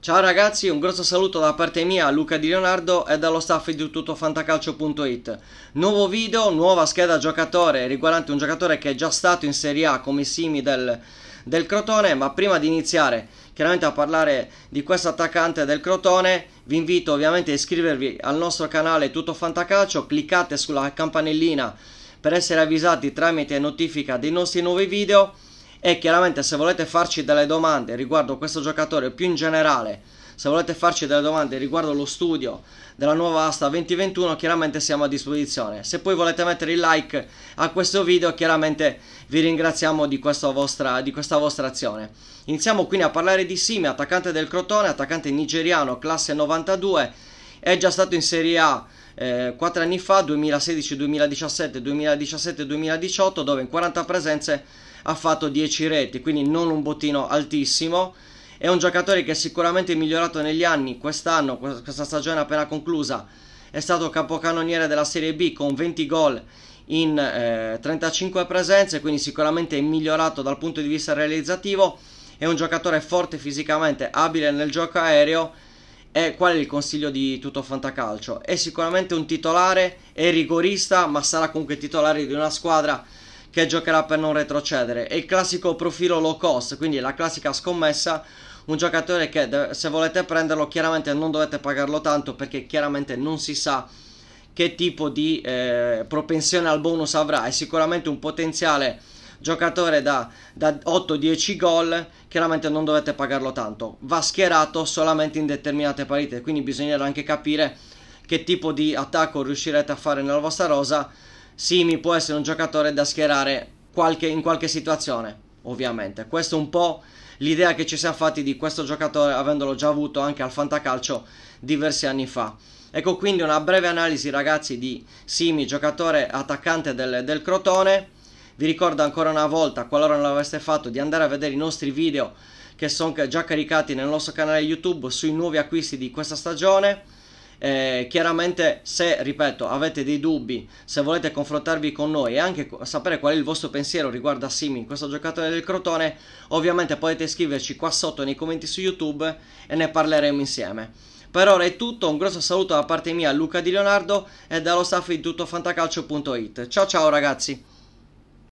Ciao ragazzi, un grosso saluto da parte mia, Luca Di Leonardo e dallo staff di tuttofantacalcio.it. Nuovo video, nuova scheda giocatore riguardante un giocatore che è già stato in Serie A come simi del, del Crotone, ma prima di iniziare chiaramente a parlare di questo attaccante del Crotone, vi invito ovviamente a iscrivervi al nostro canale Tutto Fantacalcio, cliccate sulla campanellina per essere avvisati tramite notifica dei nostri nuovi video e chiaramente se volete farci delle domande riguardo questo giocatore più in generale se volete farci delle domande riguardo lo studio della nuova asta 2021 chiaramente siamo a disposizione se poi volete mettere il like a questo video chiaramente vi ringraziamo di questa vostra, di questa vostra azione iniziamo quindi a parlare di Simi attaccante del Crotone attaccante nigeriano classe 92 è già stato in Serie A eh, 4 anni fa, 2016, 2017, 2017, 2018, dove in 40 presenze ha fatto 10 reti, quindi non un bottino altissimo. È un giocatore che è sicuramente migliorato negli anni, quest'anno, questa stagione appena conclusa, è stato capocannoniere della Serie B con 20 gol in eh, 35 presenze, quindi sicuramente è migliorato dal punto di vista realizzativo. È un giocatore forte fisicamente, abile nel gioco aereo e qual è il consiglio di tutto Fantacalcio? È sicuramente un titolare, è rigorista, ma sarà comunque titolare di una squadra che giocherà per non retrocedere. È il classico profilo low cost, quindi la classica scommessa. Un giocatore che se volete prenderlo chiaramente non dovete pagarlo tanto perché chiaramente non si sa che tipo di eh, propensione al bonus avrà. È sicuramente un potenziale giocatore da, da 8-10 gol, chiaramente non dovete pagarlo tanto. Va schierato solamente in determinate partite, quindi bisognerà anche capire che tipo di attacco riuscirete a fare nella vostra rosa. Simi può essere un giocatore da schierare qualche, in qualche situazione, ovviamente. Questo è un po' l'idea che ci siamo fatti di questo giocatore, avendolo già avuto anche al Fantacalcio diversi anni fa. Ecco quindi una breve analisi, ragazzi, di Simi, giocatore attaccante del, del Crotone. Vi ricordo ancora una volta, qualora non l'aveste fatto, di andare a vedere i nostri video che sono già caricati nel nostro canale YouTube sui nuovi acquisti di questa stagione. Eh, chiaramente se, ripeto, avete dei dubbi, se volete confrontarvi con noi e anche sapere qual è il vostro pensiero riguardo a Simin, questo giocatore del Crotone, ovviamente potete scriverci qua sotto nei commenti su YouTube e ne parleremo insieme. Per ora è tutto, un grosso saluto da parte mia Luca Di Leonardo e dallo staff di tuttofantacalcio.it. Ciao ciao ragazzi!